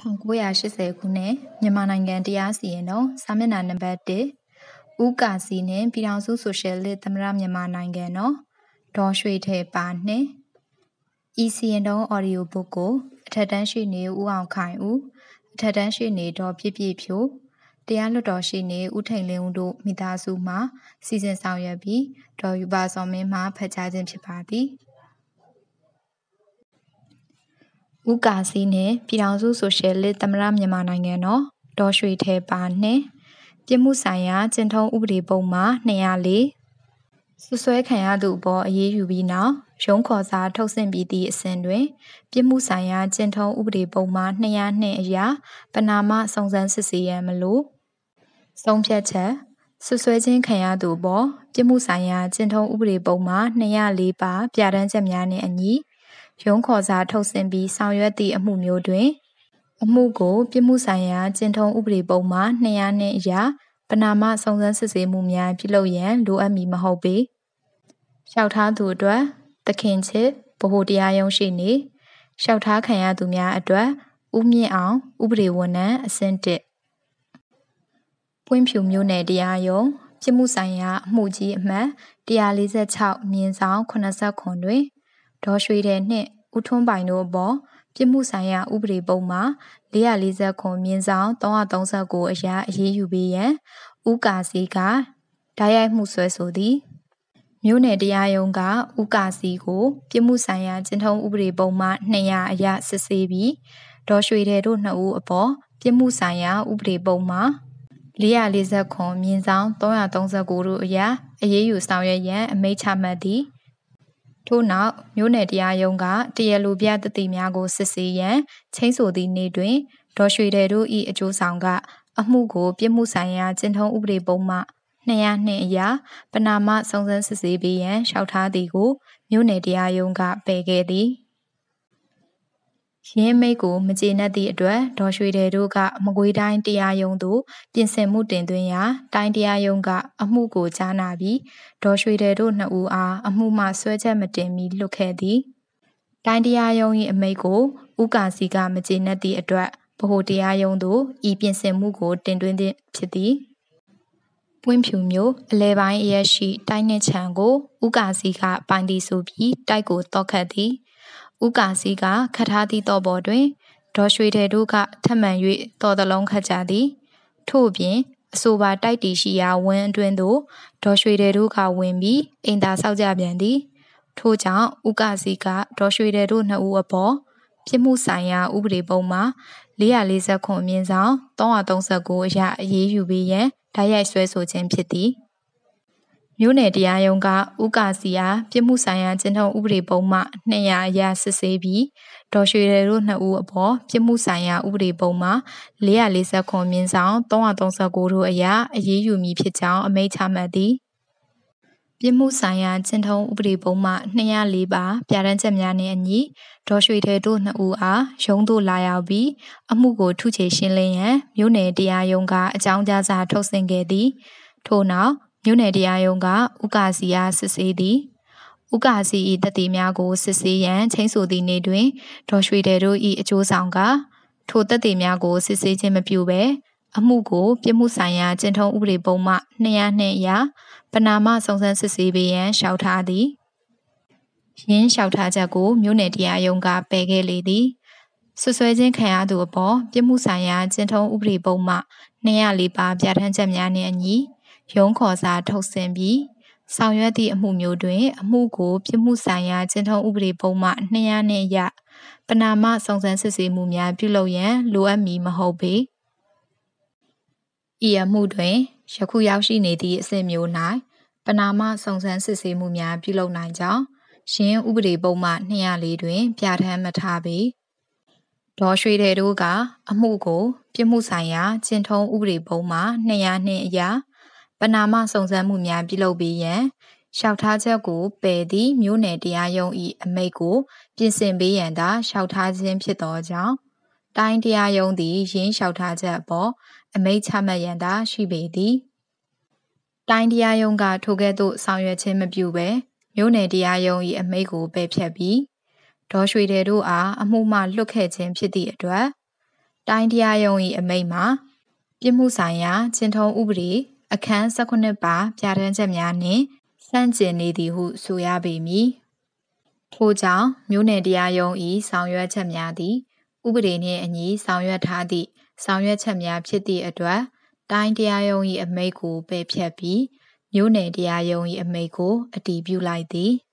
1980ခုနှစ်မြန်မာနိုင်ငံတရားစီရင်တော်စာမျက်နှာနံပါတ်1ဦးကာစီနှင့်ပြည်ထောင်စုဆိုရှယ်လစ်သမရမြန်မာနိုင်ငံတော်ဒေါ်ရွှေထေပါနှင့်ဤစီရင်တော်အော်ဒီယိုဘုတ်ကိုအထက်တန်းရှိနေဦးအောင်ခိုင်ဦးအထက်တန်းရှိနေဒေါ်ပြည့်ပြည့်ဖြိုးတရားလွတ်တော်ရှိနေဦးထိန်လင်းဦးတို့မိသားစုမှစီစဉ်ဆောင်ရွက်ပြီးဒေါ်ယူပါဆောင်မင်းမှဖတ်ကြားခြင်းဖြစ်ပါသည်။ဦးကာစီးနှင့်ပြည်ထောင်စုဆိုရှယ်လစ်သမ္မတမြန်မာနိုင်ငံတော်ဒေါ်ရွှေထည်ပါနှင့်ပြစ်မှုဆိုင်ရာကျင့်ထုံးဥပဒေပုဒ်မ204ဆွဆွဲခံရသူအပေါ်အရေးယူပြီးနောက်ရုံးခေါ်စာထုတ်ဆင့်ပြီးသည့်အစဉ်တွင် ပြစ်မှုဆိုင်ရာကျင့်ထုံးဥပဒေပုဒ်မ202အရာ ပနာမစုံစမ်းစစ်ဆေးရန်မလိုဆုံးဖြတ်ချက်ဆွဆွဲခြင်းခံရသူအပေါ်ပြစ်မှုဆိုင်ရာကျင့်ထုံးဥပဒေပုဒ်မ204ပါပြဋ္ဌာန်းချက်များနှင့်အညီရုံးခေါ်စာထုတ်ဆင်ပြီးဆောင်ရွက်သည့်အမှုမျိုးတွင်အမှုကိုပြစ်မှုဆိုင်ရာကျင့်ထုံးဥပဒေပုံမှာ200နှင့်အရာပနာမစုံစမ်းစစ်ဆေးမှုများပြုလုပ်ရန်လိုအပ်မည်မဟုတ်ပေ။လျှောက်ထားသူအတွက်တခင်ချစ်ဗဟိုတရားရုံးရှိနေလျှောက်ထားခံရသူများအတွက်ဥမြင့်အောင်ဥပဒေဝန်ထမ်းအဆင့်1ပွင့်ဖြူမျိုးနယ်တရားရုံးပြစ်မှုဆိုင်ရာအမှုကြီးအမှတ်146မြင်းဆောင်89တွင်ဒေါ်ရွှေတယ်နှင့်ဦးထွန်းပိုင်တို့အပေါ်ပြစ်မှုဆိုင်ရာဥပဒေပုံမှာ440ခွန်မြင်းဆောင်339အရာအရေးယူပြီးရန်ဥကာစီကဓာတ်ရိုက်မှုဆွဲဆိုသည်မြို့နယ်တရားရုံးကဥကာစီကိုပြစ်မှုဆိုင်ရာကျင့်ထုံးဥပဒေပုံမှာ200အရာစစ်ဆေးပြီးဒေါ်ရွှေတယ်တို့နှစ်ဦးအပေါ်ပြစ်မှုဆိုင်ရာဥပဒေပုံမှာ440ခွန်မြင်းဆောင်339တို့အရာအရေးယူဆောင်ရွက်ရန်အမိန့်ချမှတ်သည်။ထို့နောက်မြို့နယ်တရားရုံးကတရားလိုပြတတိများကိုစစ်ဆေးရန်ချိန်းဆိုသည့်နေ့တွင်ဒေါ်ရွှေတယ်တို့၏အကျိုးဆောင်က အမှုကိုပြစ်မှုဆိုင်ရာကျင့်ထုံးဥပဒေပုံမှ202အရာပနာမစုံစမ်းစစ်ဆေးပေးရန်လျှောက်ထားသည်ကိုမြို့နယ်တရားရုံးကပယ်ခဲ့သည်။ရင်းမိတ်ကိုမကျေနပ်သည့်အတွက်ဒေါ်ရွှေတယ်တို့ကမကွေးတိုင်းတရားရုံးသို့ပြင်ဆင်မှုတင်သွင်းရာတိုင်းတရားရုံးကအမှုကိုကြားနာပြီးဒေါ်ရွှေတယ်တို့နှစ်ဦးအားအမှုမှဆွဲချက်မတင်မီလွတ်ခဲ့သည် တိုင်းတရားရုံး၏အမိန့်ကိုဥက္ကာစီကမကျေနပ်သည့်အတွက်ဗဟိုတရားရုံးသို့ဤပြင်ဆင်မှုကိုတင်သွင်းသည့်ဖြစ်သည်ပွင့်ဖြူမျိုးအလဲပိုင်းအရက်ရှိတိုင်းနှင့်ခြံကိုဥက္ကာစီကပိုင်တီဆိုပြီးတိုက်ကိုတောက်ခတ်သည်ဥကာစီကခတ်ထားသည့်တော့ပေါ်တွင်ဒေါ်ရွှေတယ်တို့ကထမှန်၍တော်တလုံးခတ်ကြသည် ထို့ပြင်အဆိုပါတိုက်တီရှိရာဝင်းအတွင်းသို့ဒေါ်ရွှေတယ်တို့ကဝင်ပြီးအိမ်သာဆောက်ကြပြန်သည် ထို့ကြောင့်ဥကစီကဒေါ်ရွှေတယ်တို့နှစ်ဦးအပေါ်ပြစ်မှုဆိုင်ရာဥပဒေပုံမှာ440ခွန်အမြင့်ဆောင်339အရအရေးယူပြီးရန်ဓာတ်ရိုက်ဆွဲဆိုခြင်းဖြစ်သည်။မြို့နယ်တရားရုံးကဥကစီယာပြစ်မှုဆိုင်ရာကျင့်ထုံးဥပဒေပုံမှ200အရစစ်ဆေးပြီးဒေါ်ရွှေရတို့နှစ်ဦးအပေါ်ပြစ်မှုဆိုင်ရာဥပဒေပုံမှ449မြင်းဆောင်339တို့အရအရေးယူမည်ဖြစ်ကြောင်းအမိန့်ချမှတ်သည်ပြစ်မှုဆိုင်ရာကျင့်ထုံးဥပဒေပုံမှ204ပါပြဋ္ဌာန်းချက်များနှင့်အညီဒေါ်ရွှေထဲတို့နှစ်ဦးအားရုံးသို့လာရောက်ပြီး အမှုကိုထုချေရှင်းလင်းရန်မြို့နယ်တရားရုံးကအကြောင်းကြားစာထုတ်ဆင့်ခဲ့သည် ထို့နောက်မြို့နယ်တရားရုံးကဥကစီအားစစ်ဆေးသည် ဥကစီ၏တတိများကိုစစ်ဆေးရန်ချိန်ဆိုသည့်နေ့တွင်ဒေါ်ရွှေတယ်တို့၏အကျိုးဆောင်က ထိုတတိများကိုစစ်ဆေးခြင်းမပြုဘဲအမှုကို ပြစ်မှုဆိုင်ရာကျင့်ထုံးဥပဒေပုံမှ202အရပနာမစုံစမ်းစစ်ဆေးပေးရန်လျှောက်ထားသည်ရင်းလျှောက်ထားချက်ကိုမြို့နယ်တရားရုံးကပယ်ခဲ့လေသည်ဆွဆွဲခြင်းခံရသူအပေါ်ပြစ်မှုဆိုင်ရာကျင့်ထုံးဥပဒေပုံမှ204ပါပြဋ္ဌာန်းချက်များနှင့်အညီရုံးခေါ်စာထုတ်ဆင်ပြီးဆောင်ရွက်သည့်အမှုမျိုးတွင်အမှုကိုပြစ်မှုဆိုင်ရာကျင့်ထုံးဥပဒေပုံမှ200နှင့်အရပနာမစုံစမ်းစစ်ဆေးမှုများပြုလုပ်ရန်လိုအပ်မည်မဟုတ်ပေ။ဤအမှုတွင်ယခုရောက်ရှိနေသည့်အဆင့်မျိုး၌ပနာမစုံစမ်းစစ်ဆေးမှုများပြုလုပ်နိုင်ကြောင်းရှင်းဥပဒေပုံမှ204တွင် ပြဋ္ဌာန်းမထားပေ။ဒေါ်ရွှေတဲ့တို့ကအမှုကိုပြစ်မှုဆိုင်ရာကျင့်ထုံးဥပဒေပုံမှ200နှင့်အရာပနာမစုံစမ်းမှုများပြုလုပ်ပြီးရန်လျှောက်ထားချက်ကိုပယ်သည့်မြို့နယ်တရားရုံး၏အမိန့်ကိုပြင်ဆင်ပေးရန်သာလျှောက်ထားခြင်းဖြစ်သောကြောင့်တိုင်းတရားရုံးသည်ရင်းလျှောက်ထားချက်အပေါ်အမိန့်ချမှတ်ရန်သာ ရှိပေသည်တိုင်းတရားရုံးကထိုကဲ့သို့ဆောင်ရွက်ခြင်းမပြုဘဲမြို့နယ်တရားရုံး၏အမိန့်ကိုပယ်ဖျက်ပြီးဒေါ်ရွှေတယ်တို့အားအမှုမှလွတ်ခဲ့ခြင်းဖြစ်သည့်အတွက်တိုင်းတရားရုံး၏အမိန့်မှာပြစ်မှုဆိုင်ရာကျင့်ထုံးဥပဒေအခန်း19ပါပြဋ္ဌာန်းချက်များနှင့်ဆန့်ကျင်နေသည်ဟုဆိုရပေမည်။ထို့ကြောင့်မြို့နယ်တရားရုံး၏ဆောင်ရွက်ချက်များသည် ဥပဒေနှင့်အညီ ဆောင်ရွက်ထားသည့်ဆောင်ရွက်ချက်များဖြစ်သည့်အတွက်တိုင်းတရားရုံး၏အမိန့်ကိုပယ်ဖျက်ပြီးမြို့နယ်တရားရုံး၏အမိန့်ကို အတည်ပြုလိုက်သည်။